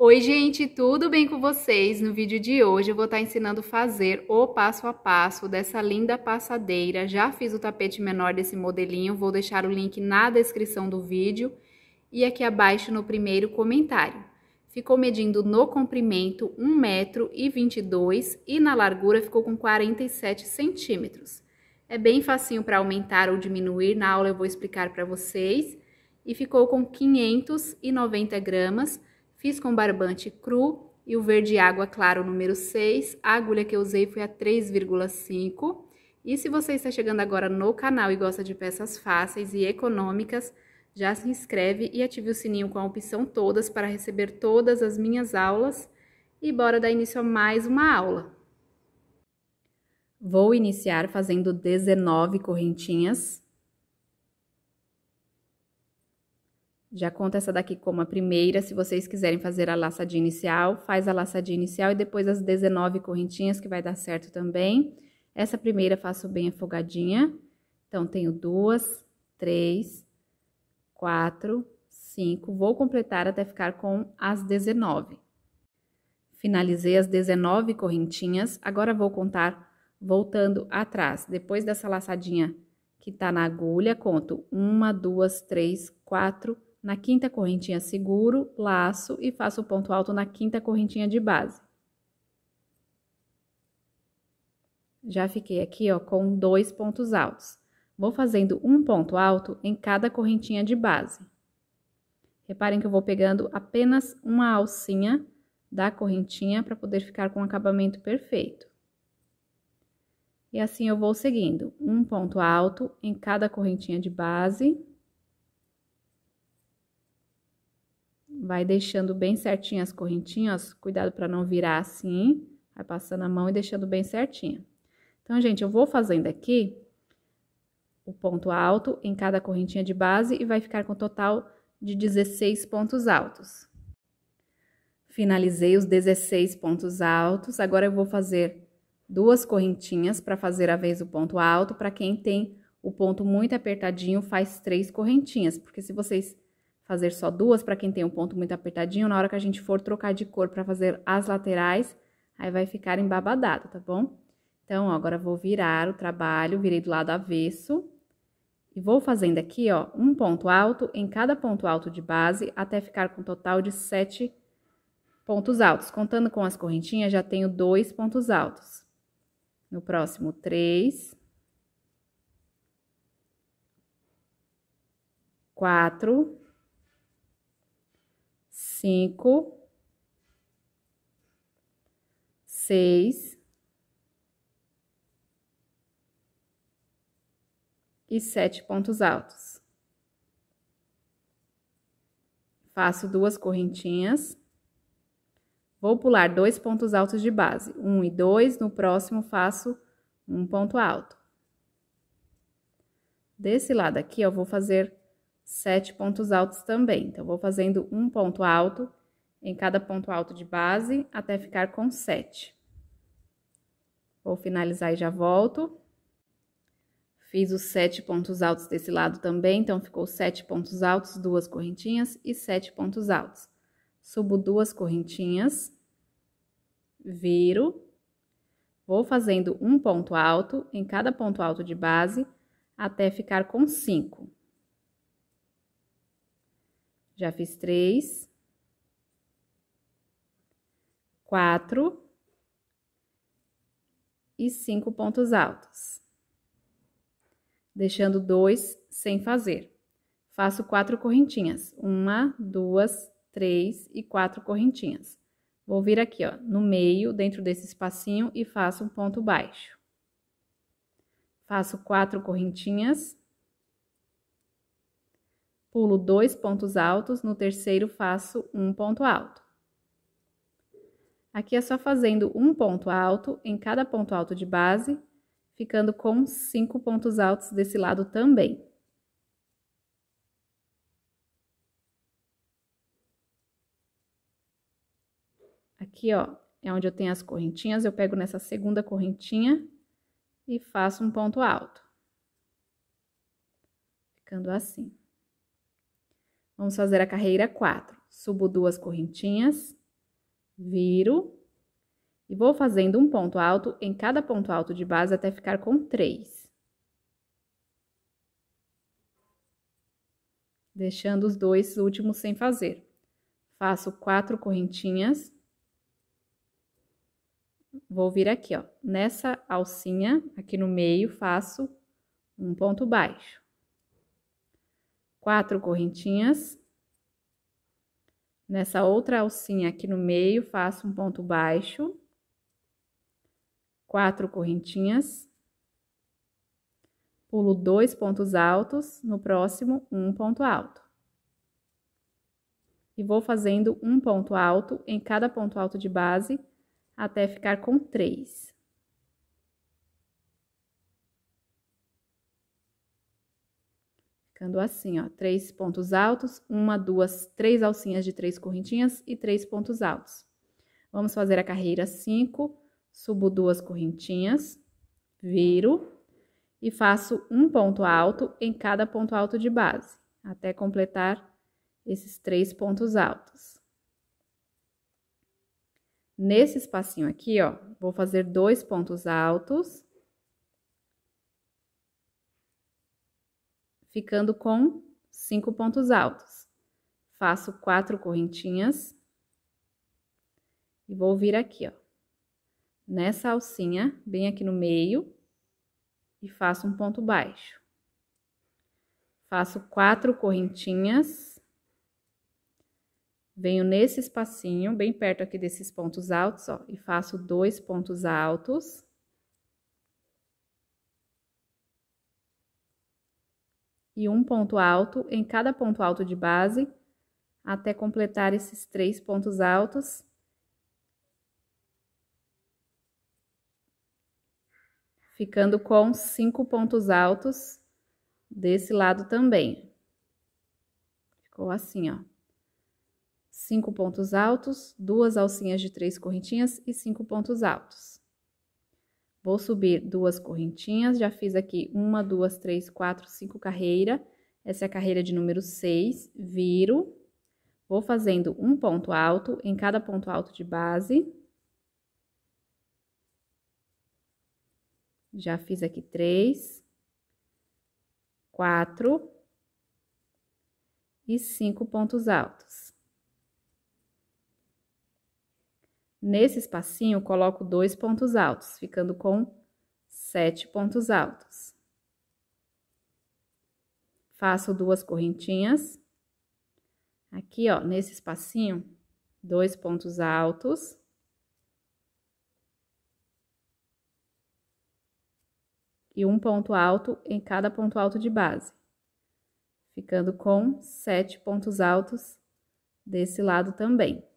Oi, gente, tudo bem com vocês? No vídeo de hoje eu vou estar ensinando a fazer o passo a passo dessa linda passadeira. Já fiz o tapete menor desse modelinho, vou deixar o link na descrição do vídeo e aqui abaixo no primeiro comentário. Ficou medindo no comprimento 122 metro e e na largura ficou com 47 centímetros. É bem facinho para aumentar ou diminuir, na aula eu vou explicar para vocês. E ficou com 590 gramas Fiz com barbante cru e o verde água claro número 6. A agulha que eu usei foi a 3,5. E se você está chegando agora no canal e gosta de peças fáceis e econômicas, já se inscreve e ative o sininho com a opção todas para receber todas as minhas aulas. E bora dar início a mais uma aula. Vou iniciar fazendo 19 correntinhas. Já conta essa daqui como a primeira. Se vocês quiserem fazer a laçadinha inicial, faz a laçadinha inicial e depois as 19 correntinhas, que vai dar certo também. Essa primeira faço bem afogadinha. Então, tenho duas, três, quatro, cinco. Vou completar até ficar com as 19. Finalizei as 19 correntinhas. Agora, vou contar voltando atrás. Depois dessa laçadinha que tá na agulha, conto uma, duas, três, quatro, na quinta correntinha seguro, laço e faço o ponto alto na quinta correntinha de base. Já fiquei aqui, ó, com dois pontos altos. Vou fazendo um ponto alto em cada correntinha de base. Reparem que eu vou pegando apenas uma alcinha da correntinha para poder ficar com o acabamento perfeito. E assim eu vou seguindo, um ponto alto em cada correntinha de base. vai deixando bem certinho as correntinhas, cuidado para não virar assim, vai passando a mão e deixando bem certinho. Então, gente, eu vou fazendo aqui o ponto alto em cada correntinha de base e vai ficar com um total de 16 pontos altos. Finalizei os 16 pontos altos, agora eu vou fazer duas correntinhas para fazer a vez o ponto alto. Para quem tem o ponto muito apertadinho, faz três correntinhas, porque se vocês fazer só duas para quem tem um ponto muito apertadinho. Na hora que a gente for trocar de cor para fazer as laterais, aí vai ficar embabadado, tá bom? Então, ó, agora vou virar o trabalho, virei do lado avesso. E vou fazendo aqui, ó, um ponto alto em cada ponto alto de base, até ficar com um total de sete pontos altos. Contando com as correntinhas, já tenho dois pontos altos. No próximo, três. Quatro cinco, seis e sete pontos altos. Faço duas correntinhas. Vou pular dois pontos altos de base, um e dois. No próximo, faço um ponto alto. Desse lado aqui, eu vou fazer sete pontos altos também. Então, vou fazendo um ponto alto em cada ponto alto de base até ficar com sete. Vou finalizar e já volto. Fiz os sete pontos altos desse lado também, então ficou sete pontos altos, duas correntinhas e sete pontos altos. Subo duas correntinhas, viro, vou fazendo um ponto alto em cada ponto alto de base até ficar com cinco. Já fiz três. Quatro. E cinco pontos altos. Deixando dois sem fazer. Faço quatro correntinhas. Uma, duas, três e quatro correntinhas. Vou vir aqui, ó, no meio, dentro desse espacinho e faço um ponto baixo. Faço quatro correntinhas pulo dois pontos altos, no terceiro faço um ponto alto. Aqui é só fazendo um ponto alto em cada ponto alto de base, ficando com cinco pontos altos desse lado também. Aqui, ó, é onde eu tenho as correntinhas, eu pego nessa segunda correntinha e faço um ponto alto. Ficando assim. Vamos fazer a carreira 4. Subo duas correntinhas, viro e vou fazendo um ponto alto em cada ponto alto de base até ficar com três. Deixando os dois últimos sem fazer. Faço quatro correntinhas. Vou vir aqui, ó, nessa alcinha, aqui no meio, faço um ponto baixo quatro correntinhas. Nessa outra alcinha aqui no meio, faço um ponto baixo, quatro correntinhas, pulo dois pontos altos, no próximo, um ponto alto. E vou fazendo um ponto alto em cada ponto alto de base até ficar com três. Ficando assim, ó, três pontos altos, uma, duas, três alcinhas de três correntinhas e três pontos altos. Vamos fazer a carreira cinco. subo duas correntinhas, viro e faço um ponto alto em cada ponto alto de base, até completar esses três pontos altos. Nesse espacinho aqui, ó, vou fazer dois pontos altos ficando com cinco pontos altos. Faço quatro correntinhas e vou vir aqui, ó, nessa alcinha, bem aqui no meio, e faço um ponto baixo. Faço quatro correntinhas, venho nesse espacinho, bem perto aqui desses pontos altos, ó, e faço dois pontos altos e um ponto alto em cada ponto alto de base, até completar esses três pontos altos. Ficando com cinco pontos altos desse lado também. Ficou assim, ó. Cinco pontos altos, duas alcinhas de três correntinhas e cinco pontos altos. Vou subir duas correntinhas, já fiz aqui uma, duas, três, quatro, cinco carreira. Essa é a carreira de número seis, viro. Vou fazendo um ponto alto em cada ponto alto de base. Já fiz aqui três, quatro e cinco pontos altos. Nesse espacinho, coloco dois pontos altos, ficando com sete pontos altos. Faço duas correntinhas. Aqui, ó, nesse espacinho, dois pontos altos. E um ponto alto em cada ponto alto de base. Ficando com sete pontos altos desse lado também.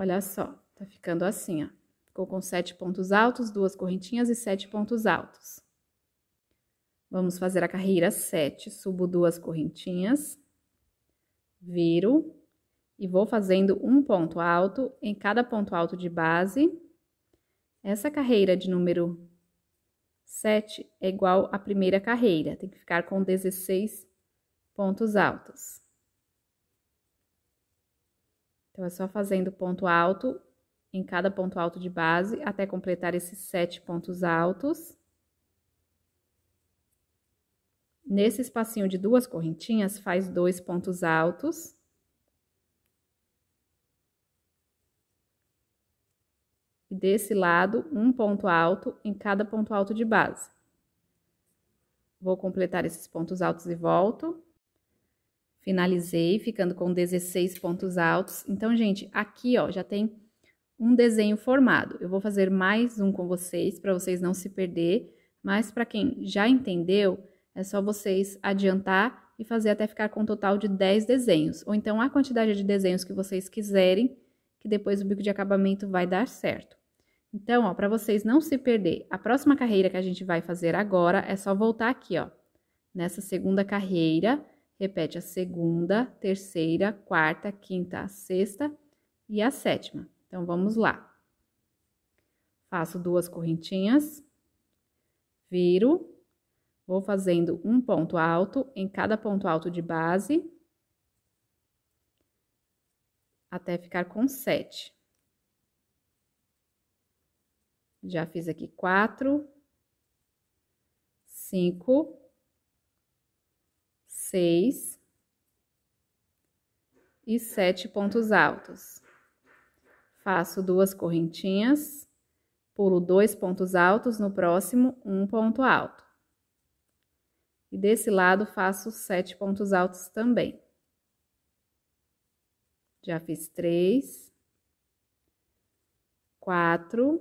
Olha só, tá ficando assim, ó. Ficou com sete pontos altos, duas correntinhas e sete pontos altos. Vamos fazer a carreira sete. subo duas correntinhas, viro e vou fazendo um ponto alto em cada ponto alto de base. Essa carreira de número sete é igual à primeira carreira, tem que ficar com 16 pontos altos. Então, é só fazendo ponto alto em cada ponto alto de base até completar esses sete pontos altos. Nesse espacinho de duas correntinhas, faz dois pontos altos. E desse lado, um ponto alto em cada ponto alto de base. Vou completar esses pontos altos e volto. Finalizei, ficando com 16 pontos altos. Então, gente, aqui, ó, já tem um desenho formado. Eu vou fazer mais um com vocês, para vocês não se perder. Mas, para quem já entendeu, é só vocês adiantar e fazer até ficar com um total de 10 desenhos. Ou então, a quantidade de desenhos que vocês quiserem, que depois o bico de acabamento vai dar certo. Então, ó, para vocês não se perder, a próxima carreira que a gente vai fazer agora é só voltar aqui, ó, nessa segunda carreira Repete a segunda, terceira, quarta, quinta, sexta e a sétima. Então, vamos lá. Faço duas correntinhas, viro, vou fazendo um ponto alto em cada ponto alto de base, até ficar com sete. Já fiz aqui quatro, cinco, 6 e 7 pontos altos. Faço duas correntinhas, pulo dois pontos altos, no próximo, um ponto alto. E desse lado, faço sete pontos altos também. Já fiz três, quatro,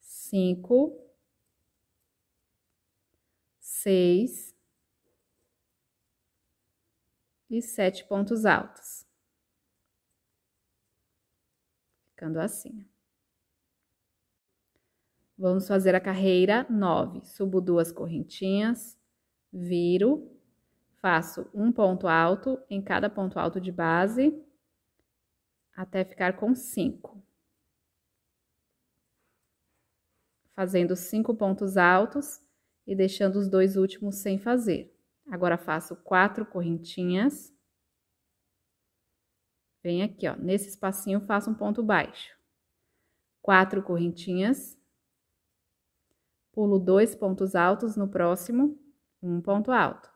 cinco, seis, e sete pontos altos. Ficando assim. Vamos fazer a carreira 9. Subo duas correntinhas, viro, faço um ponto alto em cada ponto alto de base, até ficar com cinco, Fazendo cinco pontos altos e deixando os dois últimos sem fazer. Agora faço quatro correntinhas. Vem aqui, ó, nesse espacinho faço um ponto baixo. Quatro correntinhas. Pulo dois pontos altos no próximo, um ponto alto.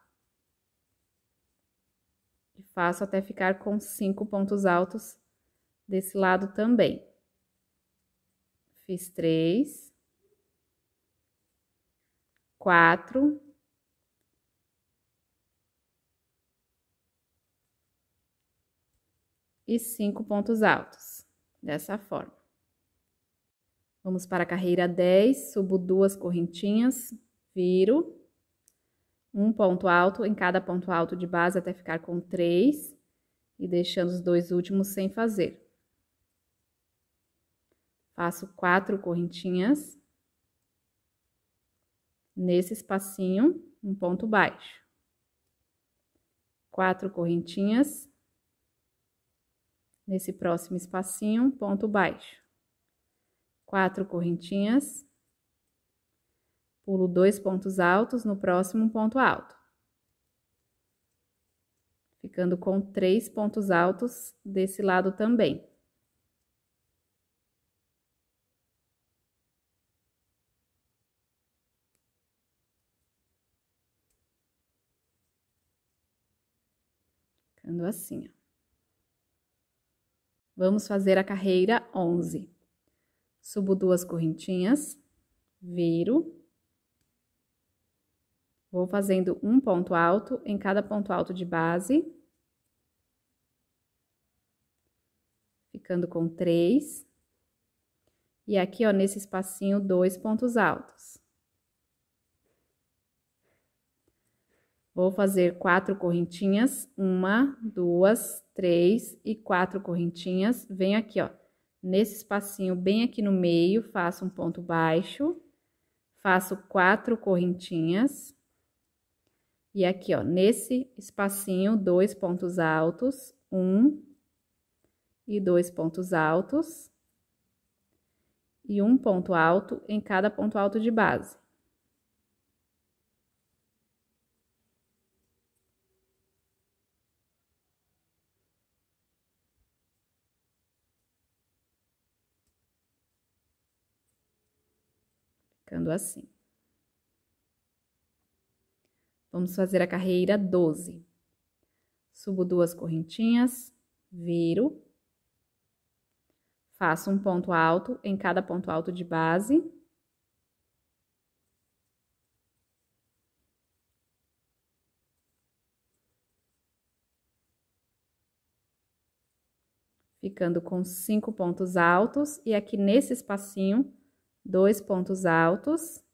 E faço até ficar com cinco pontos altos desse lado também. Fiz três. Quatro e cinco pontos altos, dessa forma. Vamos para a carreira 10, subo duas correntinhas, viro, um ponto alto em cada ponto alto de base até ficar com três, e deixando os dois últimos sem fazer. Faço quatro correntinhas. Nesse espacinho, um ponto baixo. Quatro correntinhas, nesse próximo espacinho, ponto baixo. Quatro correntinhas. Pulo dois pontos altos no próximo ponto alto. Ficando com três pontos altos desse lado também. Ficando assim, ó. Vamos fazer a carreira 11. Subo duas correntinhas, viro. Vou fazendo um ponto alto em cada ponto alto de base. Ficando com três. E aqui, ó, nesse espacinho, dois pontos altos. Vou fazer quatro correntinhas. Uma, duas, três e quatro correntinhas, venho aqui, ó, nesse espacinho bem aqui no meio, faço um ponto baixo, faço quatro correntinhas. E aqui, ó, nesse espacinho, dois pontos altos, um e dois pontos altos. E um ponto alto em cada ponto alto de base. ficando assim. Vamos fazer a carreira 12. Subo duas correntinhas, viro, faço um ponto alto em cada ponto alto de base. Ficando com cinco pontos altos, e aqui nesse espacinho, dois pontos altos,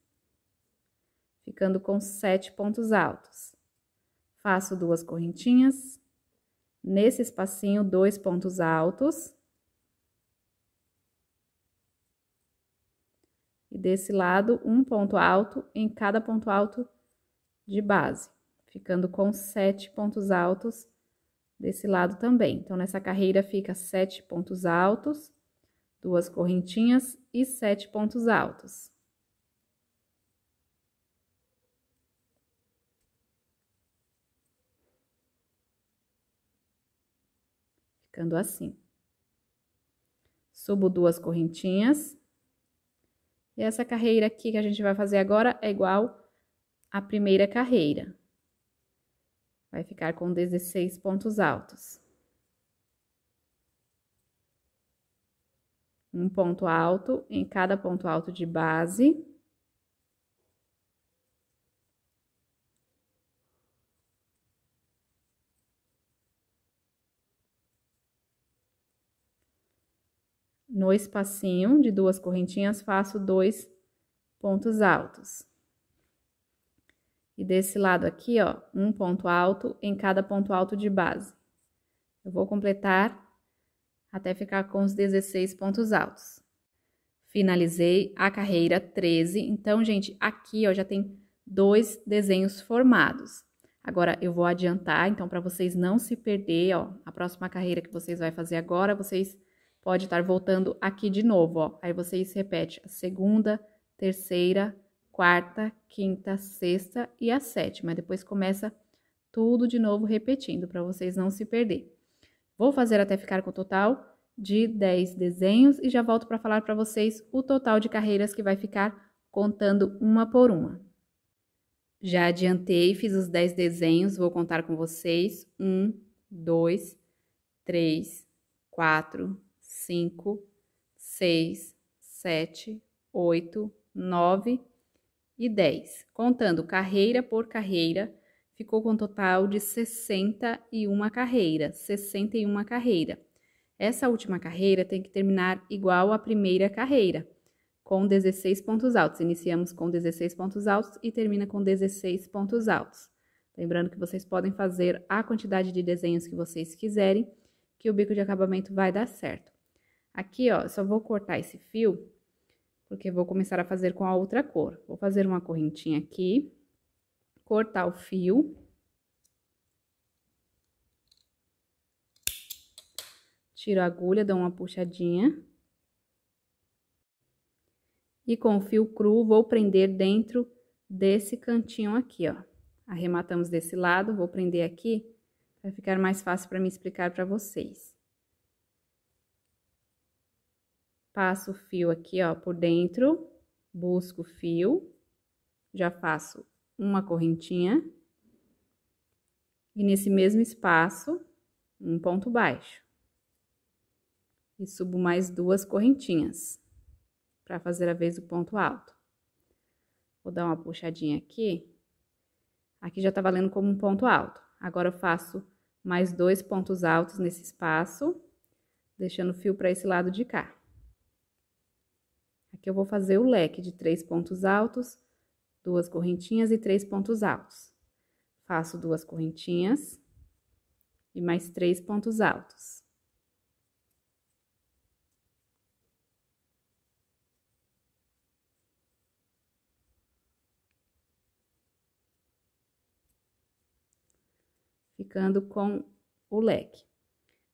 ficando com sete pontos altos. Faço duas correntinhas, nesse espacinho, dois pontos altos. E desse lado, um ponto alto em cada ponto alto de base, ficando com sete pontos altos desse lado também. Então, nessa carreira fica sete pontos altos duas correntinhas e sete pontos altos. Ficando assim. Subo duas correntinhas. E essa carreira aqui que a gente vai fazer agora é igual à primeira carreira. Vai ficar com 16 pontos altos. um ponto alto em cada ponto alto de base. No espacinho de duas correntinhas, faço dois pontos altos. E desse lado aqui, ó, um ponto alto em cada ponto alto de base. Eu vou completar até ficar com os 16 pontos altos. Finalizei a carreira 13, então, gente, aqui ó, já tem dois desenhos formados. Agora eu vou adiantar, então, para vocês não se perder, ó, a próxima carreira que vocês vão fazer agora, vocês podem estar voltando aqui de novo, ó. Aí vocês repetem a segunda, terceira, quarta, quinta, sexta e a sétima. Depois começa tudo de novo repetindo, para vocês não se perder. Vou fazer até ficar com o total de 10 desenhos e já volto para falar para vocês o total de carreiras que vai ficar contando uma por uma. Já adiantei, fiz os 10 desenhos, vou contar com vocês. 1, 2, 3, 4, 5, 6, 7, 8, 9 e 10. Contando carreira por carreira, ficou com um total de 61 carreira, 61 carreira. Essa última carreira tem que terminar igual à primeira carreira, com 16 pontos altos. Iniciamos com 16 pontos altos e termina com 16 pontos altos. Lembrando que vocês podem fazer a quantidade de desenhos que vocês quiserem, que o bico de acabamento vai dar certo. Aqui, ó, só vou cortar esse fio, porque vou começar a fazer com a outra cor. Vou fazer uma correntinha aqui, cortar o fio. Tiro a agulha, dou uma puxadinha. E com o fio cru, vou prender dentro desse cantinho aqui, ó. Arrematamos desse lado, vou prender aqui, para ficar mais fácil para me explicar para vocês. Passo o fio aqui, ó, por dentro, busco o fio, já faço uma correntinha e nesse mesmo espaço um ponto baixo. E subo mais duas correntinhas para fazer a vez do ponto alto. Vou dar uma puxadinha aqui. Aqui já tá valendo como um ponto alto. Agora eu faço mais dois pontos altos nesse espaço, deixando o fio para esse lado de cá. Aqui eu vou fazer o leque de três pontos altos duas correntinhas e três pontos altos. Faço duas correntinhas e mais três pontos altos. Ficando com o leque.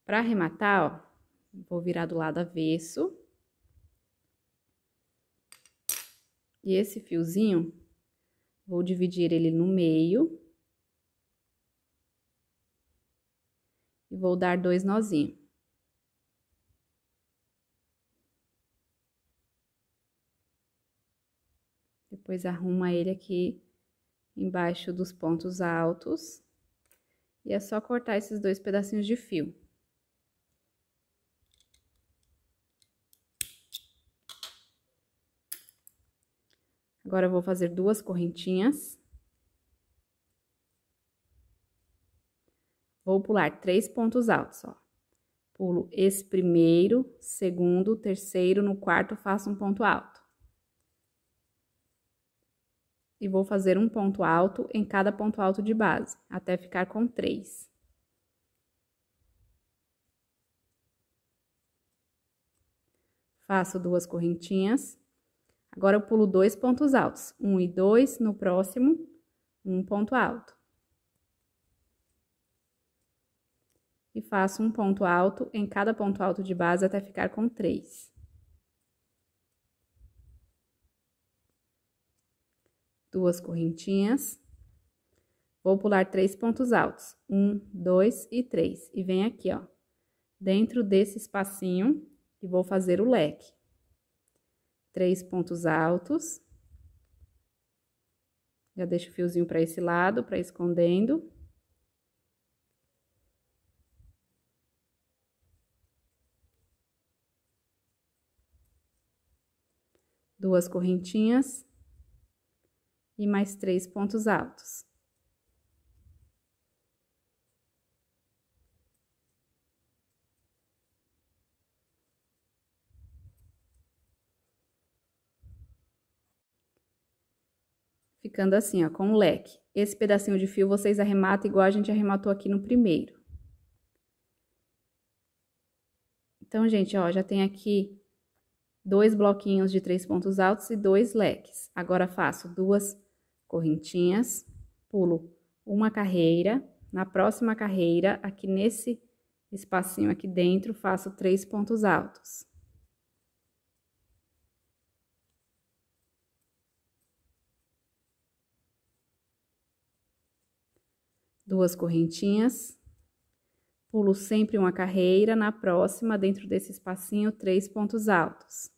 Para arrematar, ó, vou virar do lado avesso. E esse fiozinho Vou dividir ele no meio. E vou dar dois nozinhos. Depois arruma ele aqui embaixo dos pontos altos. E é só cortar esses dois pedacinhos de fio. Agora, eu vou fazer duas correntinhas. Vou pular três pontos altos, ó. Pulo esse primeiro, segundo, terceiro, no quarto faço um ponto alto. E vou fazer um ponto alto em cada ponto alto de base, até ficar com três. Faço duas correntinhas Agora eu pulo dois pontos altos, um e dois, no próximo, um ponto alto. E faço um ponto alto em cada ponto alto de base até ficar com três. Duas correntinhas. Vou pular três pontos altos, um, dois e três. E vem aqui, ó, dentro desse espacinho, e vou fazer o leque três pontos altos. Já deixo o fiozinho para esse lado, para escondendo. Duas correntinhas e mais três pontos altos. ficando assim, ó, com o leque. Esse pedacinho de fio vocês arrematam igual a gente arrematou aqui no primeiro. Então, gente, ó, já tem aqui dois bloquinhos de três pontos altos e dois leques. Agora, faço duas correntinhas, pulo uma carreira, na próxima carreira, aqui nesse espacinho aqui dentro, faço três pontos altos. duas correntinhas, pulo sempre uma carreira, na próxima, dentro desse espacinho, três pontos altos.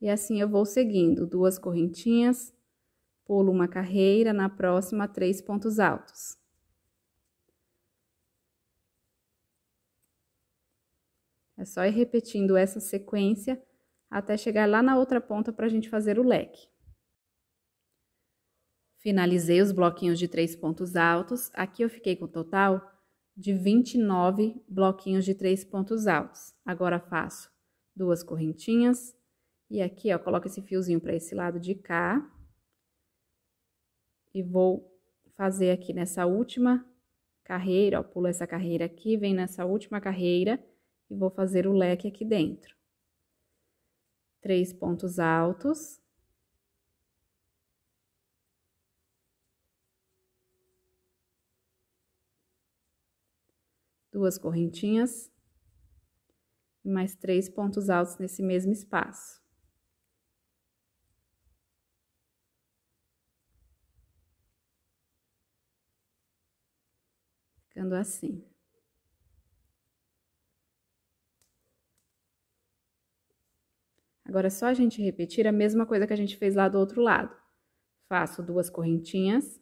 E assim eu vou seguindo, duas correntinhas, pulo uma carreira, na próxima, três pontos altos. É só ir repetindo essa sequência até chegar lá na outra ponta para a gente fazer o leque. Finalizei os bloquinhos de três pontos altos. Aqui eu fiquei com o total de 29 bloquinhos de três pontos altos. Agora faço duas correntinhas e aqui, ó, coloco esse fiozinho para esse lado de cá. E vou fazer aqui nessa última carreira, ó, pulo essa carreira aqui, vem nessa última carreira e vou fazer o leque aqui dentro três pontos altos. Duas correntinhas e mais três pontos altos nesse mesmo espaço. Ficando assim. Agora é só a gente repetir a mesma coisa que a gente fez lá do outro lado. Faço duas correntinhas,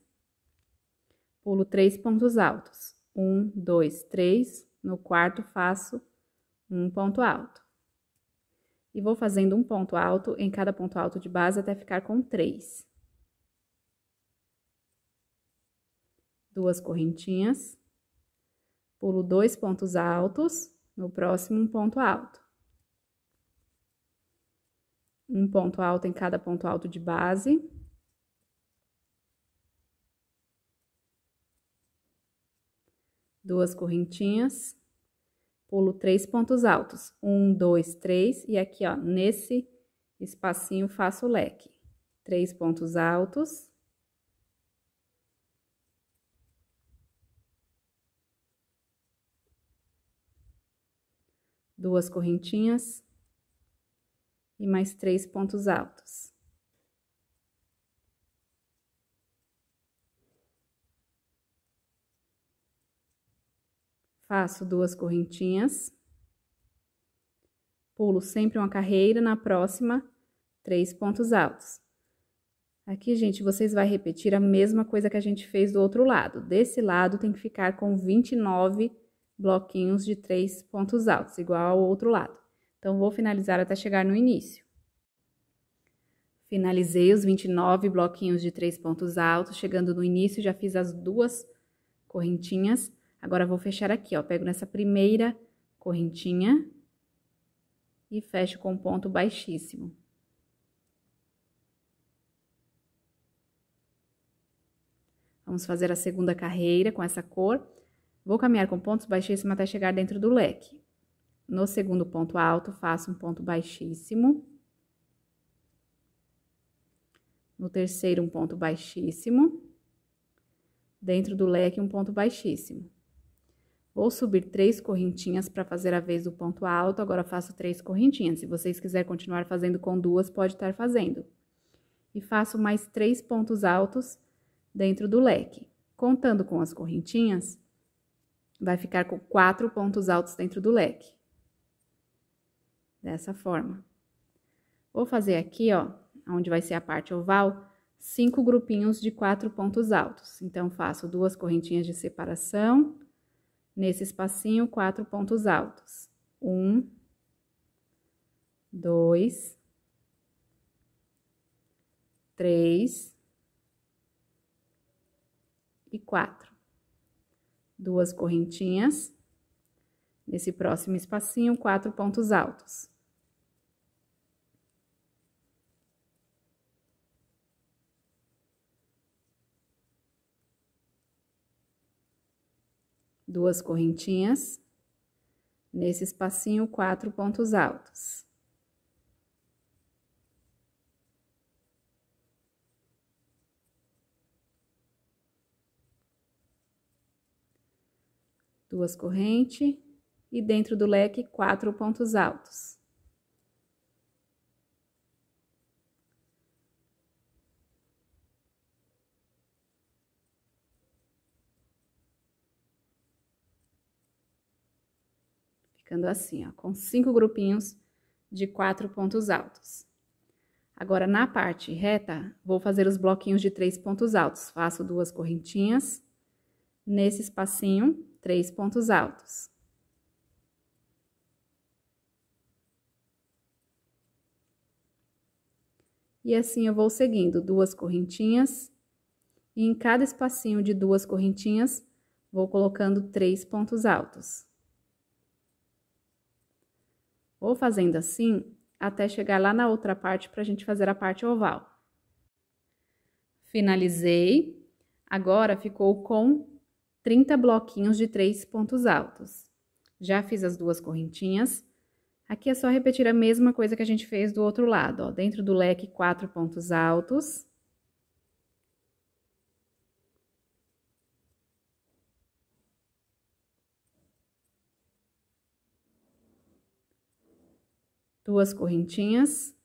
pulo três pontos altos. Um, dois, três. No quarto, faço um ponto alto. E vou fazendo um ponto alto em cada ponto alto de base até ficar com três. Duas correntinhas, pulo dois pontos altos, no próximo, um ponto alto um ponto alto em cada ponto alto de base. Duas correntinhas. Pulo três pontos altos. Um, dois, três. E aqui, ó, nesse espacinho faço o leque. Três pontos altos. Duas correntinhas e mais três pontos altos. Faço duas correntinhas. Pulo sempre uma carreira, na próxima, três pontos altos. Aqui, gente, vocês vão repetir a mesma coisa que a gente fez do outro lado. Desse lado, tem que ficar com 29 bloquinhos de três pontos altos, igual ao outro lado. Então, vou finalizar até chegar no início. Finalizei os 29 bloquinhos de três pontos altos, chegando no início, já fiz as duas correntinhas. Agora, vou fechar aqui, ó, pego nessa primeira correntinha e fecho com ponto baixíssimo. Vamos fazer a segunda carreira com essa cor. Vou caminhar com pontos baixíssimos até chegar dentro do leque. No segundo ponto alto, faço um ponto baixíssimo. No terceiro, um ponto baixíssimo. Dentro do leque, um ponto baixíssimo. Vou subir três correntinhas para fazer a vez do ponto alto, agora faço três correntinhas. Se vocês quiserem continuar fazendo com duas, pode estar fazendo. E faço mais três pontos altos dentro do leque. Contando com as correntinhas, vai ficar com quatro pontos altos dentro do leque dessa forma. Vou fazer aqui, ó, onde vai ser a parte oval, cinco grupinhos de quatro pontos altos. Então, faço duas correntinhas de separação, nesse espacinho, quatro pontos altos. Um, dois, três e quatro. Duas correntinhas, nesse próximo espacinho, quatro pontos altos. duas correntinhas, nesse espacinho, quatro pontos altos. Duas correntes e dentro do leque, quatro pontos altos. ficando assim, ó, com cinco grupinhos de quatro pontos altos. Agora, na parte reta, vou fazer os bloquinhos de três pontos altos. Faço duas correntinhas, nesse espacinho, três pontos altos. E assim eu vou seguindo duas correntinhas, e em cada espacinho de duas correntinhas, vou colocando três pontos altos. Vou fazendo assim até chegar lá na outra parte para a gente fazer a parte oval. Finalizei. Agora ficou com 30 bloquinhos de três pontos altos. Já fiz as duas correntinhas. Aqui é só repetir a mesma coisa que a gente fez do outro lado, ó. Dentro do leque, quatro pontos altos. duas correntinhas.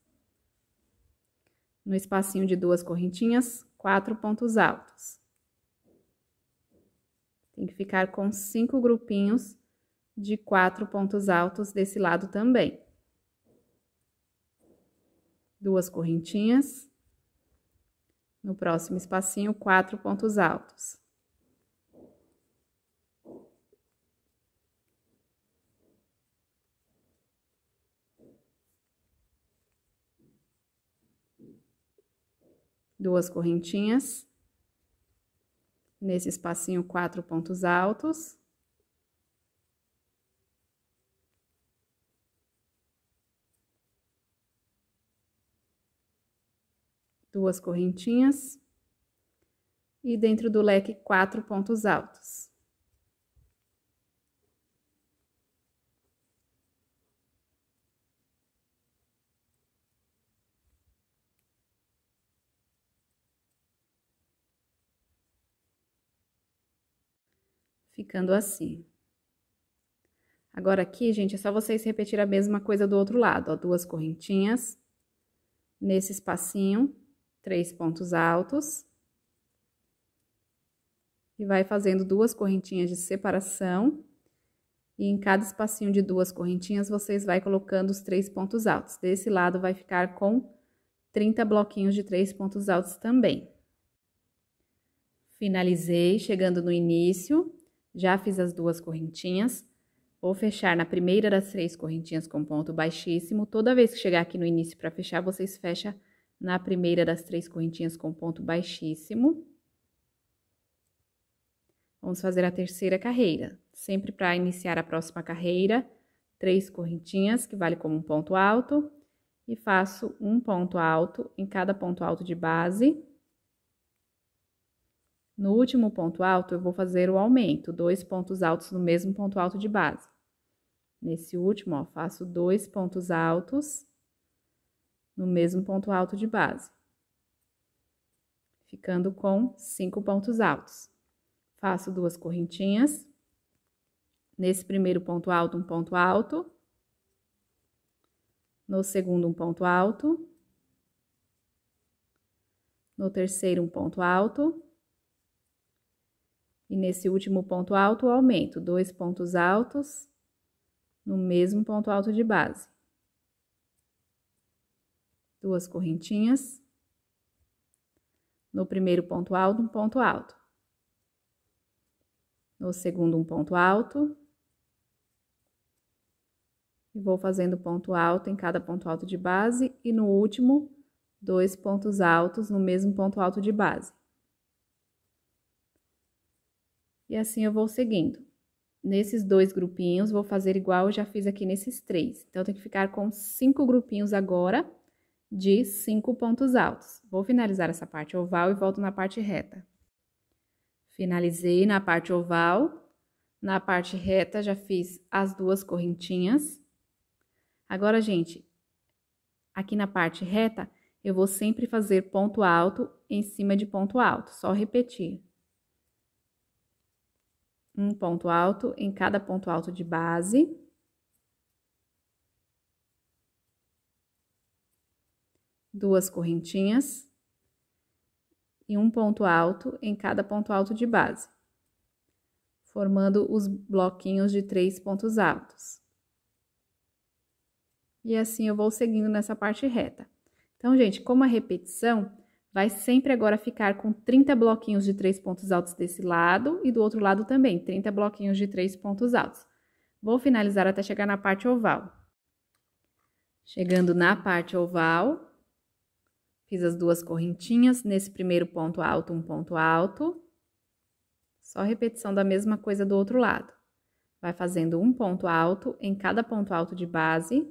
No espacinho de duas correntinhas, quatro pontos altos. Tem que ficar com cinco grupinhos de quatro pontos altos desse lado também. Duas correntinhas. No próximo espacinho, quatro pontos altos. duas correntinhas. Nesse espacinho, quatro pontos altos. Duas correntinhas. E dentro do leque, quatro pontos altos. ficando assim. Agora aqui, gente, é só vocês repetir a mesma coisa do outro lado, ó, duas correntinhas, nesse espacinho, três pontos altos, e vai fazendo duas correntinhas de separação, e em cada espacinho de duas correntinhas, vocês vai colocando os três pontos altos. Desse lado vai ficar com 30 bloquinhos de três pontos altos também. Finalizei, chegando no início, já fiz as duas correntinhas. Vou fechar na primeira das três correntinhas com ponto baixíssimo. Toda vez que chegar aqui no início para fechar, vocês fecham na primeira das três correntinhas com ponto baixíssimo. Vamos fazer a terceira carreira. Sempre para iniciar a próxima carreira, três correntinhas, que vale como um ponto alto. E faço um ponto alto em cada ponto alto de base. No último ponto alto, eu vou fazer o aumento, dois pontos altos no mesmo ponto alto de base. Nesse último, ó, faço dois pontos altos no mesmo ponto alto de base. Ficando com cinco pontos altos. Faço duas correntinhas. Nesse primeiro ponto alto, um ponto alto. No segundo, um ponto alto. No terceiro, um ponto alto e nesse último ponto alto, aumento, dois pontos altos no mesmo ponto alto de base. Duas correntinhas. No primeiro ponto alto, um ponto alto. No segundo, um ponto alto. E vou fazendo ponto alto em cada ponto alto de base. E no último, dois pontos altos no mesmo ponto alto de base. E assim eu vou seguindo. Nesses dois grupinhos, vou fazer igual eu já fiz aqui nesses três. Então, eu tenho que ficar com cinco grupinhos agora de cinco pontos altos. Vou finalizar essa parte oval e volto na parte reta. Finalizei na parte oval. Na parte reta, já fiz as duas correntinhas. Agora, gente, aqui na parte reta, eu vou sempre fazer ponto alto em cima de ponto alto, só repetir um ponto alto em cada ponto alto de base. Duas correntinhas e um ponto alto em cada ponto alto de base, formando os bloquinhos de três pontos altos. E assim eu vou seguindo nessa parte reta. Então, gente, como a repetição, vai sempre agora ficar com 30 bloquinhos de três pontos altos desse lado e do outro lado também, 30 bloquinhos de três pontos altos. Vou finalizar até chegar na parte oval. Chegando na parte oval, fiz as duas correntinhas, nesse primeiro ponto alto, um ponto alto. Só repetição da mesma coisa do outro lado. Vai fazendo um ponto alto em cada ponto alto de base,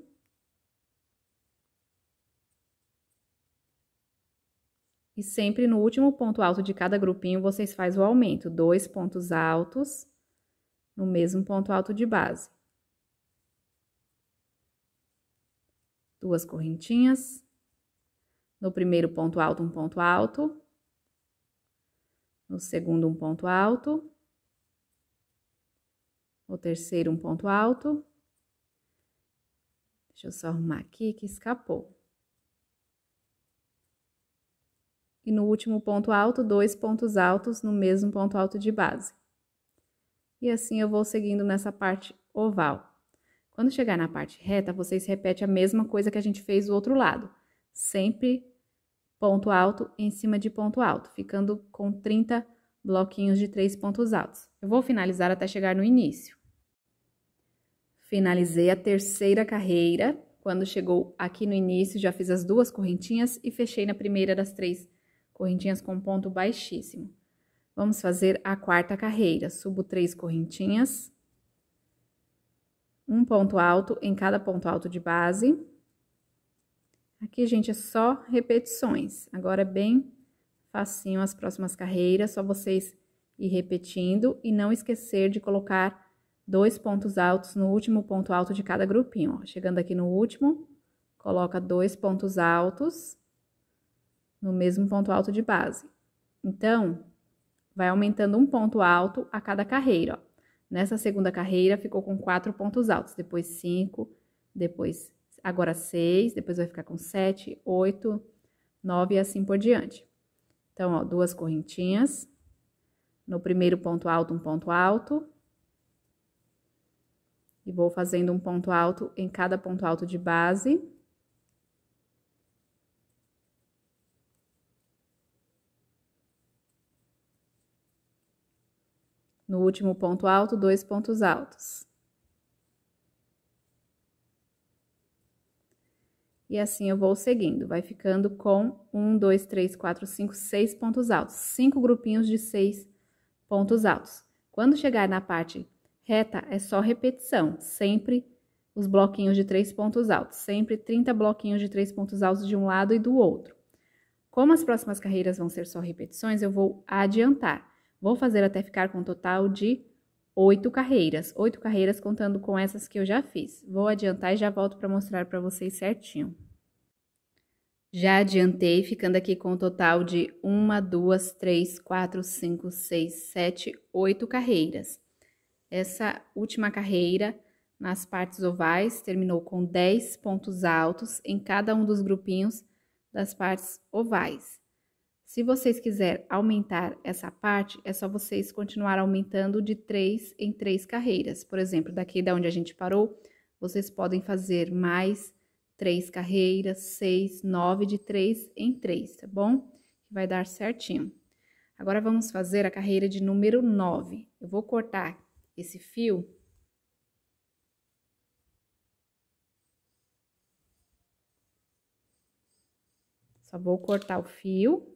E sempre no último ponto alto de cada grupinho, vocês fazem o aumento. Dois pontos altos no mesmo ponto alto de base. Duas correntinhas. No primeiro ponto alto, um ponto alto. No segundo, um ponto alto. No terceiro, um ponto alto. Deixa eu só arrumar aqui que escapou. e no último ponto alto, dois pontos altos no mesmo ponto alto de base. E assim eu vou seguindo nessa parte oval. Quando chegar na parte reta, vocês repetem a mesma coisa que a gente fez do outro lado. Sempre ponto alto em cima de ponto alto, ficando com 30 bloquinhos de três pontos altos. Eu vou finalizar até chegar no início. Finalizei a terceira carreira. Quando chegou aqui no início, já fiz as duas correntinhas e fechei na primeira das três correntinhas com ponto baixíssimo. Vamos fazer a quarta carreira. Subo três correntinhas, um ponto alto em cada ponto alto de base. Aqui, gente, é só repetições. Agora é bem facinho as próximas carreiras, só vocês ir repetindo e não esquecer de colocar dois pontos altos no último ponto alto de cada grupinho. Ó. Chegando aqui no último, coloca dois pontos altos no mesmo ponto alto de base. Então, vai aumentando um ponto alto a cada carreira. Ó. Nessa segunda carreira ficou com quatro pontos altos, depois cinco, depois agora seis, depois vai ficar com sete, oito, nove e assim por diante. Então, ó, duas correntinhas. No primeiro ponto alto, um ponto alto. E vou fazendo um ponto alto em cada ponto alto de base. No último ponto alto, dois pontos altos. E assim eu vou seguindo, vai ficando com um, dois, três, quatro, cinco, seis pontos altos. Cinco grupinhos de seis pontos altos. Quando chegar na parte reta, é só repetição, sempre os bloquinhos de três pontos altos, sempre 30 bloquinhos de três pontos altos de um lado e do outro. Como as próximas carreiras vão ser só repetições, eu vou adiantar. Vou fazer até ficar com um total de oito carreiras, oito carreiras contando com essas que eu já fiz. Vou adiantar e já volto para mostrar para vocês certinho. Já adiantei, ficando aqui com o um total de uma, duas, três, quatro, cinco, seis, sete, oito carreiras. Essa última carreira, nas partes ovais, terminou com 10 pontos altos em cada um dos grupinhos das partes ovais. Se vocês quiserem aumentar essa parte, é só vocês continuar aumentando de três em três carreiras. Por exemplo, daqui da onde a gente parou, vocês podem fazer mais três carreiras, seis, nove de três em três, tá bom? Vai dar certinho. Agora, vamos fazer a carreira de número 9. Eu vou cortar esse fio Só vou cortar o fio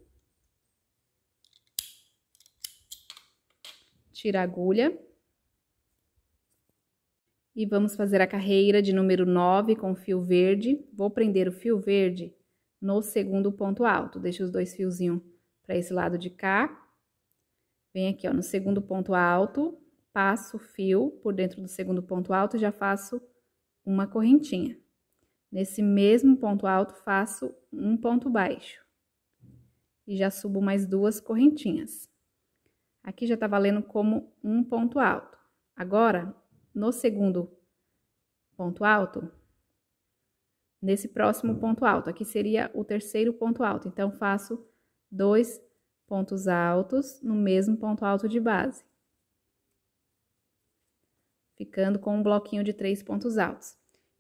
tira a agulha. E vamos fazer a carreira de número 9 com fio verde. Vou prender o fio verde no segundo ponto alto. Deixa os dois fiozinhos para esse lado de cá. Vem aqui, ó, no segundo ponto alto, passo o fio por dentro do segundo ponto alto e já faço uma correntinha. Nesse mesmo ponto alto, faço um ponto baixo. E já subo mais duas correntinhas. Aqui já está valendo como um ponto alto. Agora, no segundo ponto alto, nesse próximo ponto alto, aqui seria o terceiro ponto alto. Então, faço dois pontos altos no mesmo ponto alto de base. Ficando com um bloquinho de três pontos altos.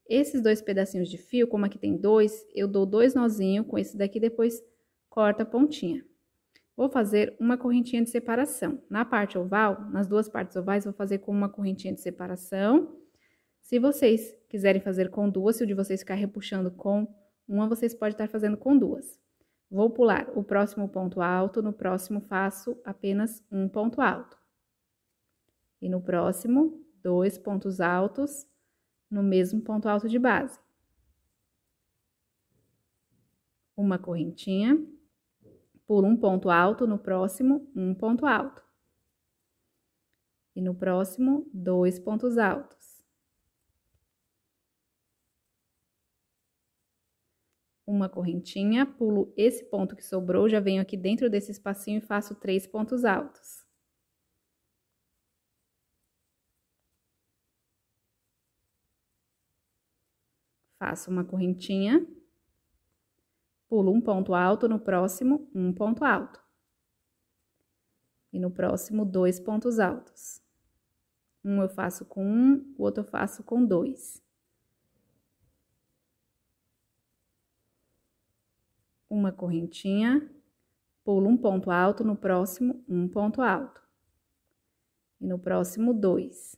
Esses dois pedacinhos de fio, como aqui tem dois, eu dou dois nozinhos com esse daqui, depois corta a pontinha. Vou fazer uma correntinha de separação. Na parte oval, nas duas partes ovais, vou fazer com uma correntinha de separação. Se vocês quiserem fazer com duas, se o de vocês ficar repuxando com uma, vocês podem estar fazendo com duas. Vou pular o próximo ponto alto, no próximo faço apenas um ponto alto. E no próximo, dois pontos altos no mesmo ponto alto de base. Uma correntinha Pulo um ponto alto no próximo, um ponto alto. E no próximo, dois pontos altos. Uma correntinha, pulo esse ponto que sobrou, já venho aqui dentro desse espacinho e faço três pontos altos. faço uma correntinha Pulo um ponto alto, no próximo, um ponto alto. E no próximo, dois pontos altos. Um eu faço com um, o outro eu faço com dois. Uma correntinha, pulo um ponto alto, no próximo, um ponto alto. E no próximo, dois.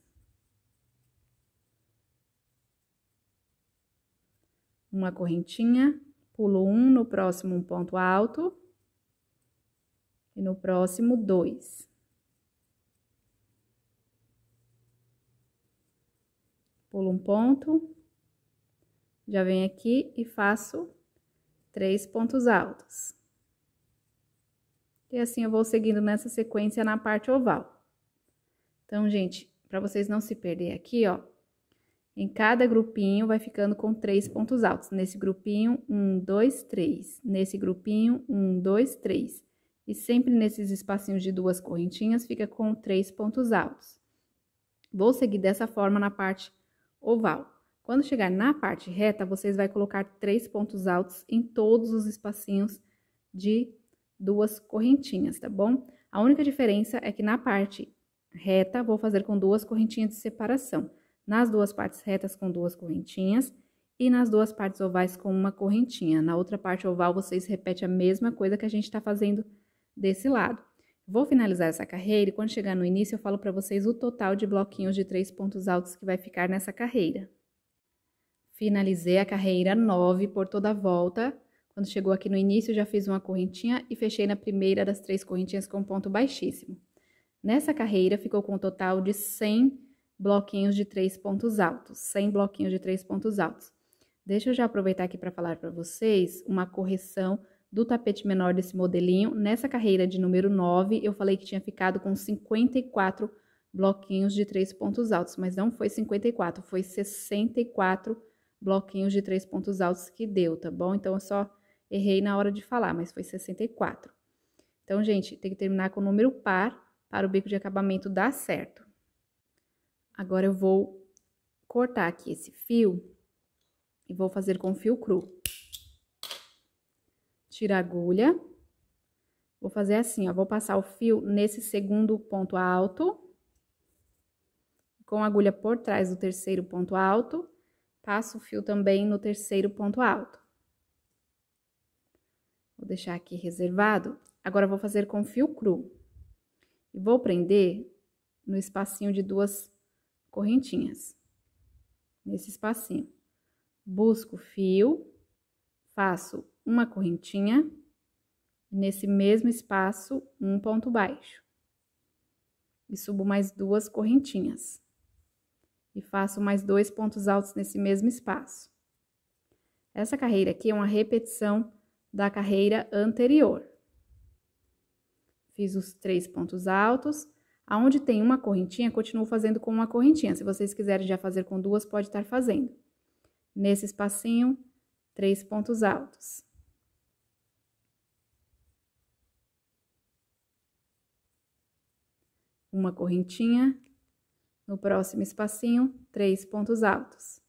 Uma correntinha, Pulo um, no próximo um ponto alto. E no próximo, dois. Pulo um ponto. Já venho aqui e faço três pontos altos. E assim eu vou seguindo nessa sequência na parte oval. Então, gente, para vocês não se perderem aqui, ó, em cada grupinho, vai ficando com três pontos altos. Nesse grupinho, um, dois, três. Nesse grupinho, um, dois, três. E sempre nesses espacinhos de duas correntinhas, fica com três pontos altos. Vou seguir dessa forma na parte oval. Quando chegar na parte reta, vocês vão colocar três pontos altos em todos os espacinhos de duas correntinhas, tá bom? A única diferença é que na parte reta, vou fazer com duas correntinhas de separação nas duas partes retas com duas correntinhas e nas duas partes ovais com uma correntinha. Na outra parte oval, vocês repetem a mesma coisa que a gente está fazendo desse lado. Vou finalizar essa carreira e quando chegar no início eu falo para vocês o total de bloquinhos de três pontos altos que vai ficar nessa carreira. Finalizei a carreira 9 por toda a volta. Quando chegou aqui no início, já fiz uma correntinha e fechei na primeira das três correntinhas com ponto baixíssimo. Nessa carreira, ficou com um total de 100 bloquinhos de três pontos altos, sem bloquinhos de três pontos altos. Deixa eu já aproveitar aqui para falar para vocês uma correção do tapete menor desse modelinho. Nessa carreira de número 9, eu falei que tinha ficado com 54 bloquinhos de três pontos altos, mas não foi 54, foi 64 bloquinhos de três pontos altos que deu, tá bom? Então, eu só errei na hora de falar, mas foi 64. Então, gente, tem que terminar com o número par para o bico de acabamento dar certo. Agora eu vou cortar aqui esse fio e vou fazer com fio cru. Tira a agulha. Vou fazer assim, ó, vou passar o fio nesse segundo ponto alto. Com a agulha por trás do terceiro ponto alto, passo o fio também no terceiro ponto alto. Vou deixar aqui reservado. Agora, vou fazer com fio cru. E vou prender no espacinho de duas correntinhas, nesse espacinho. Busco o fio, faço uma correntinha, nesse mesmo espaço, um ponto baixo. E subo mais duas correntinhas. E faço mais dois pontos altos nesse mesmo espaço. Essa carreira aqui é uma repetição da carreira anterior. Fiz os três pontos altos, Aonde tem uma correntinha, continuo fazendo com uma correntinha. Se vocês quiserem já fazer com duas, pode estar fazendo. Nesse espacinho, três pontos altos. Uma correntinha. No próximo espacinho, três pontos altos.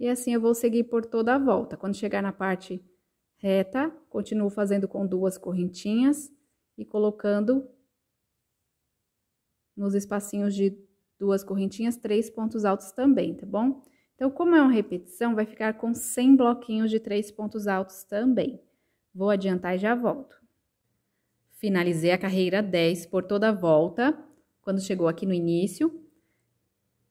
E assim eu vou seguir por toda a volta. Quando chegar na parte reta, continuo fazendo com duas correntinhas e colocando nos espacinhos de duas correntinhas, três pontos altos também, tá bom? Então, como é uma repetição, vai ficar com 100 bloquinhos de três pontos altos também. Vou adiantar e já volto. Finalizei a carreira 10 por toda a volta, quando chegou aqui no início.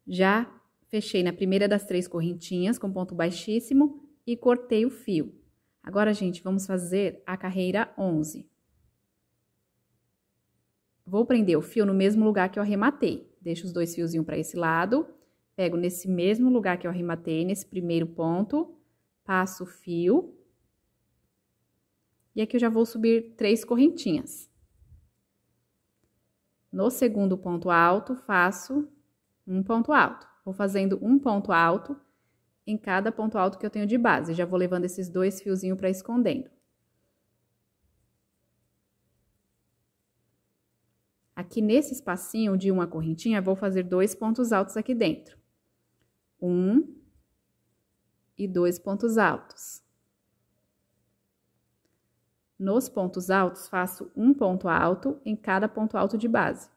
Já fechei na primeira das três correntinhas com ponto baixíssimo e cortei o fio. Agora, gente, vamos fazer a carreira 11. Vou prender o fio no mesmo lugar que eu arrematei. Deixo os dois fiozinhos para esse lado, pego nesse mesmo lugar que eu arrematei, nesse primeiro ponto, passo o fio. E aqui eu já vou subir três correntinhas. No segundo ponto alto, faço um ponto alto. Vou fazendo um ponto alto em cada ponto alto que eu tenho de base. Já vou levando esses dois fiozinhos para escondendo. Aqui nesse espacinho de uma correntinha, vou fazer dois pontos altos aqui dentro. Um e dois pontos altos. Nos pontos altos, faço um ponto alto em cada ponto alto de base.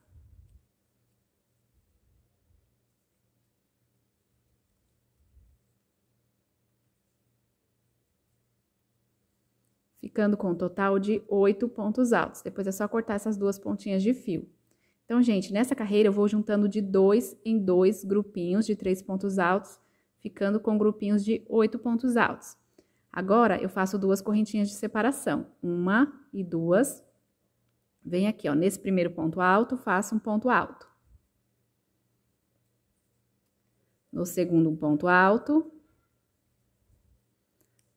ficando com um total de oito pontos altos. Depois é só cortar essas duas pontinhas de fio. Então, gente, nessa carreira eu vou juntando de dois em dois grupinhos de três pontos altos, ficando com grupinhos de oito pontos altos. Agora, eu faço duas correntinhas de separação, uma e duas. Vem aqui, ó, nesse primeiro ponto alto, faço um ponto alto. No segundo, um ponto alto.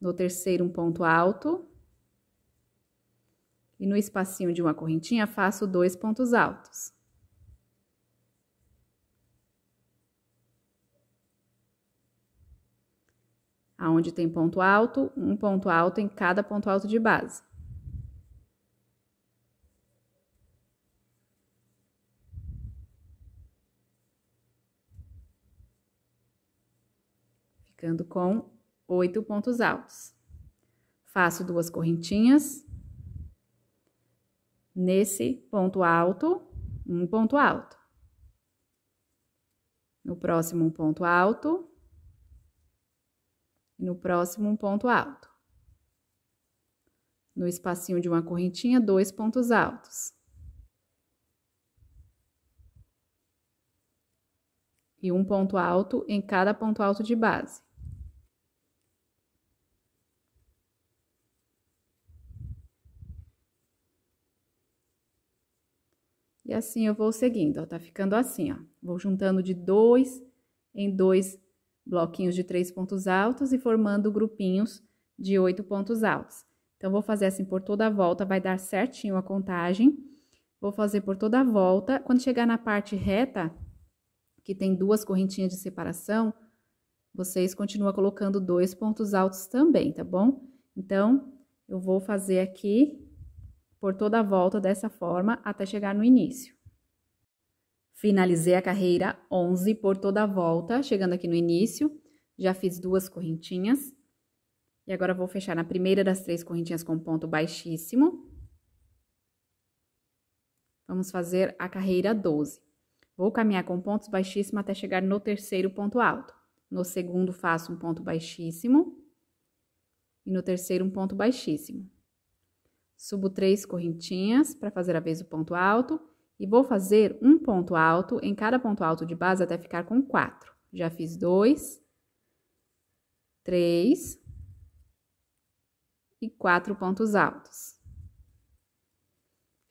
No terceiro, um ponto alto e no espacinho de uma correntinha faço dois pontos altos. Aonde tem ponto alto, um ponto alto em cada ponto alto de base. Ficando com oito pontos altos. Faço duas correntinhas nesse ponto alto, um ponto alto. No próximo, um ponto alto. No próximo, um ponto alto. No espacinho de uma correntinha, dois pontos altos. E um ponto alto em cada ponto alto de base. E assim eu vou seguindo, ó, tá ficando assim, ó. Vou juntando de dois em dois bloquinhos de três pontos altos e formando grupinhos de oito pontos altos. Então, vou fazer assim por toda a volta, vai dar certinho a contagem. Vou fazer por toda a volta. Quando chegar na parte reta, que tem duas correntinhas de separação, vocês continuam colocando dois pontos altos também, tá bom? Então, eu vou fazer aqui por toda a volta dessa forma até chegar no início. Finalizei a carreira 11 por toda a volta, chegando aqui no início, já fiz duas correntinhas. E agora vou fechar na primeira das três correntinhas com ponto baixíssimo. Vamos fazer a carreira 12. Vou caminhar com pontos baixíssimos até chegar no terceiro ponto alto. No segundo, faço um ponto baixíssimo. E no terceiro, um ponto baixíssimo. Subo três correntinhas para fazer a vez do ponto alto e vou fazer um ponto alto em cada ponto alto de base até ficar com quatro. Já fiz dois, três e quatro pontos altos.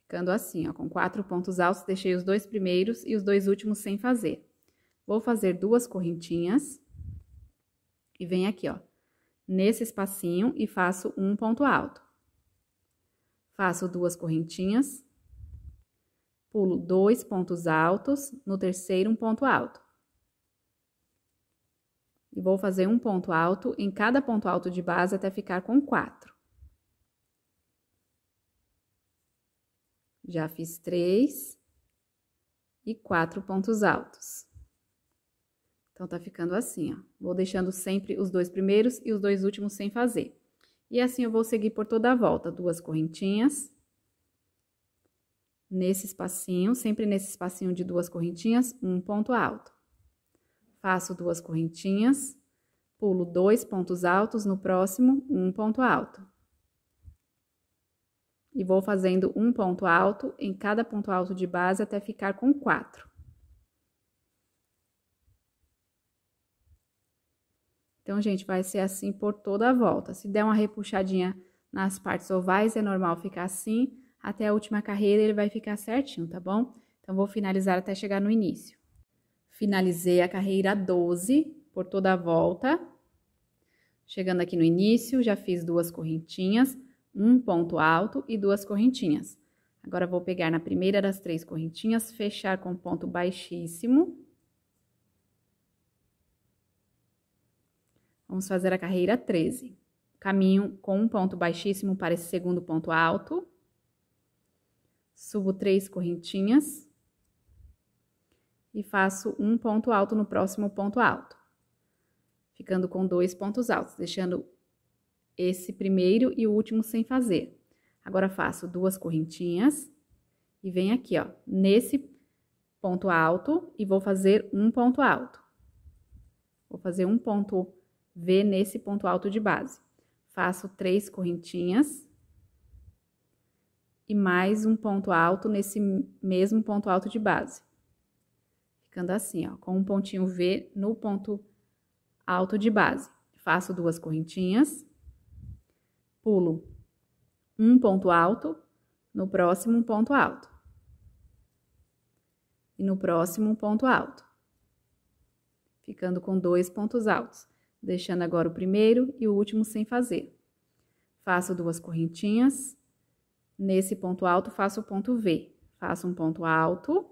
Ficando assim, ó, com quatro pontos altos, deixei os dois primeiros e os dois últimos sem fazer. Vou fazer duas correntinhas e venho aqui, ó, nesse espacinho e faço um ponto alto. Faço duas correntinhas, pulo dois pontos altos, no terceiro um ponto alto. E vou fazer um ponto alto em cada ponto alto de base até ficar com quatro. Já fiz três e quatro pontos altos. Então, tá ficando assim, ó. Vou deixando sempre os dois primeiros e os dois últimos sem fazer. E assim eu vou seguir por toda a volta, duas correntinhas. Nesse espacinho, sempre nesse espacinho de duas correntinhas, um ponto alto. Faço duas correntinhas, pulo dois pontos altos, no próximo, um ponto alto. E vou fazendo um ponto alto em cada ponto alto de base até ficar com quatro. Então, gente, vai ser assim por toda a volta. Se der uma repuxadinha nas partes ovais, é normal ficar assim. Até a última carreira ele vai ficar certinho, tá bom? Então, vou finalizar até chegar no início. Finalizei a carreira 12 por toda a volta. Chegando aqui no início, já fiz duas correntinhas, um ponto alto e duas correntinhas. Agora, vou pegar na primeira das três correntinhas, fechar com ponto baixíssimo Vamos fazer a carreira 13. Caminho com um ponto baixíssimo para esse segundo ponto alto. Subo três correntinhas. E faço um ponto alto no próximo ponto alto. Ficando com dois pontos altos, deixando esse primeiro e o último sem fazer. Agora faço duas correntinhas e venho aqui, ó, nesse ponto alto e vou fazer um ponto alto. Vou fazer um ponto V nesse ponto alto de base. Faço três correntinhas e mais um ponto alto nesse mesmo ponto alto de base. Ficando assim, ó, com um pontinho V no ponto alto de base. Faço duas correntinhas, pulo um ponto alto, no próximo um ponto alto. E no próximo um ponto alto. Ficando com dois pontos altos deixando agora o primeiro e o último sem fazer. Faço duas correntinhas. Nesse ponto alto, faço o ponto V. Faço um ponto alto.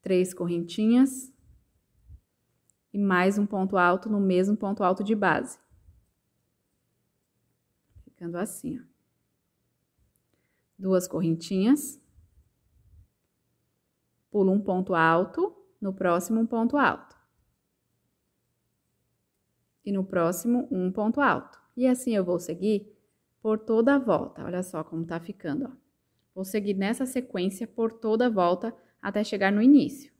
Três correntinhas. E mais um ponto alto no mesmo ponto alto de base. Ficando assim, ó. Duas correntinhas. Pulo um ponto alto no próximo um ponto alto e no próximo um ponto alto. E assim eu vou seguir por toda a volta. Olha só como tá ficando, ó. Vou seguir nessa sequência por toda a volta até chegar no início.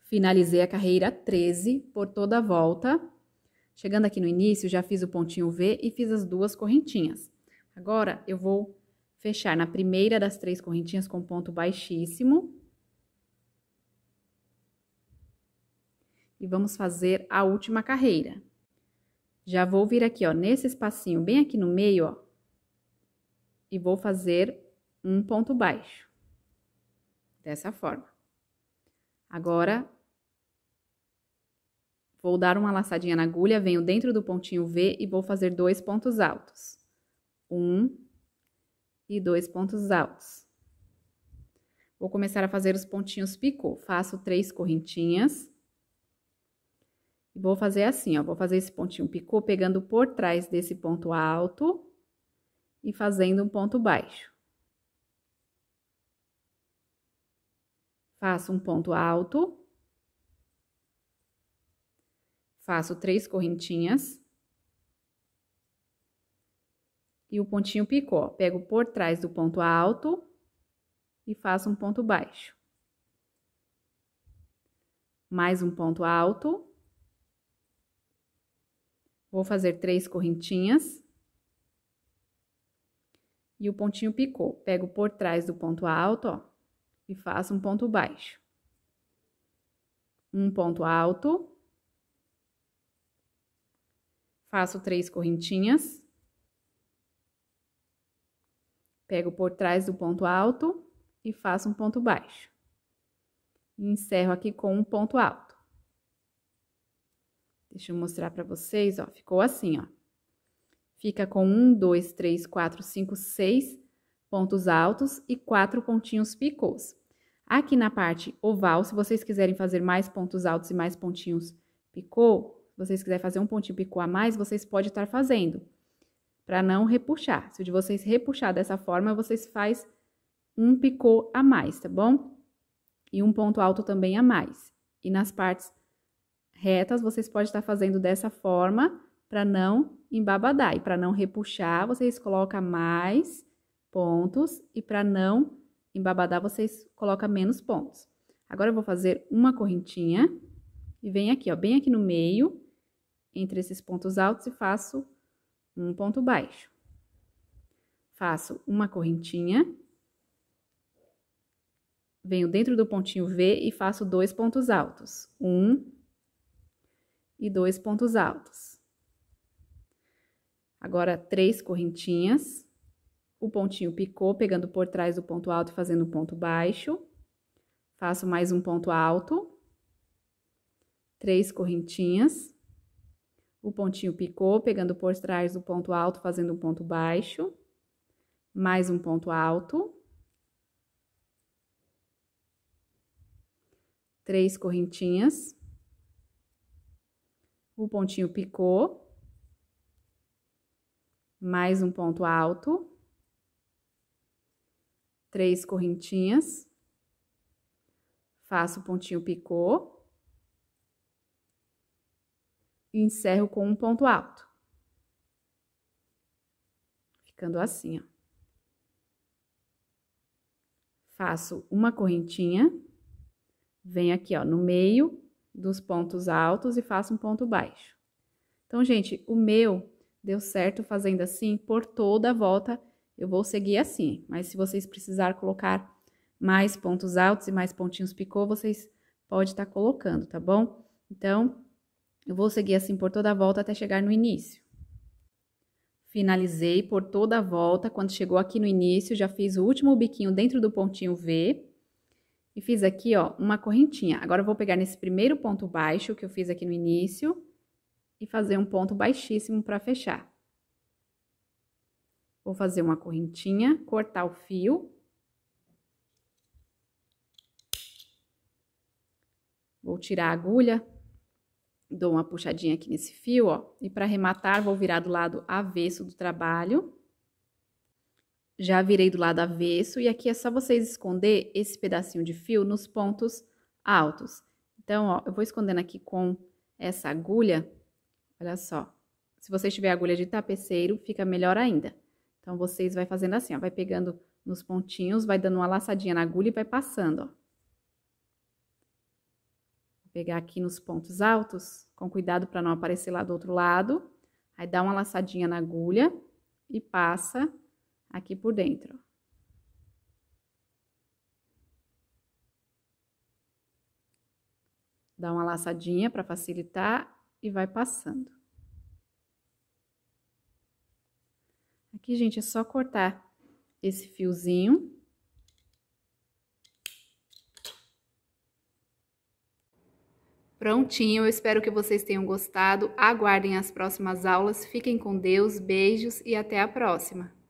Finalizei a carreira 13 por toda a volta. Chegando aqui no início, já fiz o pontinho V e fiz as duas correntinhas. Agora, eu vou fechar na primeira das três correntinhas com ponto baixíssimo. E vamos fazer a última carreira. Já vou vir aqui, ó, nesse espacinho bem aqui no meio, ó, e vou fazer um ponto baixo. Dessa forma. Agora, vou dar uma laçadinha na agulha, venho dentro do pontinho V e vou fazer dois pontos altos. Um e dois pontos altos. Vou começar a fazer os pontinhos picô. Faço três correntinhas e vou fazer assim, ó, vou fazer esse pontinho picô pegando por trás desse ponto alto e fazendo um ponto baixo. Faço um ponto alto. Faço três correntinhas. E o pontinho picô, pego por trás do ponto alto e faço um ponto baixo. Mais um ponto alto. Vou fazer três correntinhas. E o pontinho picou. Pego por trás do ponto alto, ó, e faço um ponto baixo. Um ponto alto. Faço três correntinhas. Pego por trás do ponto alto e faço um ponto baixo. E encerro aqui com um ponto alto. Deixa eu mostrar para vocês, ó, ficou assim, ó. Fica com um, dois, três, quatro, cinco, seis pontos altos e quatro pontinhos picôs. Aqui na parte oval, se vocês quiserem fazer mais pontos altos e mais pontinhos picô, se vocês quiserem fazer um pontinho picô a mais, vocês podem estar fazendo, para não repuxar. Se o de vocês repuxar dessa forma, vocês faz um picô a mais, tá bom? E um ponto alto também a mais. E nas partes retas, vocês podem estar fazendo dessa forma para não embabadar. E para não repuxar, vocês colocam mais pontos e para não embabadar, vocês colocam menos pontos. Agora, eu vou fazer uma correntinha e venho aqui, ó, bem aqui no meio, entre esses pontos altos e faço um ponto baixo. Faço uma correntinha, venho dentro do pontinho V e faço dois pontos altos. Um, e dois pontos altos. Agora, três correntinhas. O pontinho picou, pegando por trás do ponto alto e fazendo um ponto baixo. Faço mais um ponto alto. Três correntinhas. O pontinho picou, pegando por trás do ponto alto, fazendo um ponto baixo. Mais um ponto alto. Três correntinhas o pontinho picou mais um ponto alto, três correntinhas, faço o pontinho picô e encerro com um ponto alto. Ficando assim, ó. Faço uma correntinha, venho aqui, ó, no meio dos pontos altos e faço um ponto baixo. Então, gente, o meu deu certo fazendo assim, por toda a volta eu vou seguir assim. Mas se vocês precisar colocar mais pontos altos e mais pontinhos picô, vocês podem estar tá colocando, tá bom? Então, eu vou seguir assim por toda a volta até chegar no início. Finalizei por toda a volta, quando chegou aqui no início, já fiz o último biquinho dentro do pontinho V, e fiz aqui, ó, uma correntinha. Agora, eu vou pegar nesse primeiro ponto baixo que eu fiz aqui no início e fazer um ponto baixíssimo para fechar. Vou fazer uma correntinha, cortar o fio. Vou tirar a agulha, dou uma puxadinha aqui nesse fio, ó, e para arrematar, vou virar do lado avesso do trabalho já virei do lado avesso e aqui é só vocês esconder esse pedacinho de fio nos pontos altos. Então, ó, eu vou escondendo aqui com essa agulha, olha só. Se você tiver agulha de tapeceiro, fica melhor ainda. Então, vocês vai fazendo assim, ó, vai pegando nos pontinhos, vai dando uma laçadinha na agulha e vai passando, ó. Vou pegar aqui nos pontos altos, com cuidado para não aparecer lá do outro lado. Aí, dá uma laçadinha na agulha e passa aqui por dentro. Dá uma laçadinha para facilitar e vai passando. Aqui, gente, é só cortar esse fiozinho. Prontinho, eu espero que vocês tenham gostado. Aguardem as próximas aulas. Fiquem com Deus, beijos e até a próxima!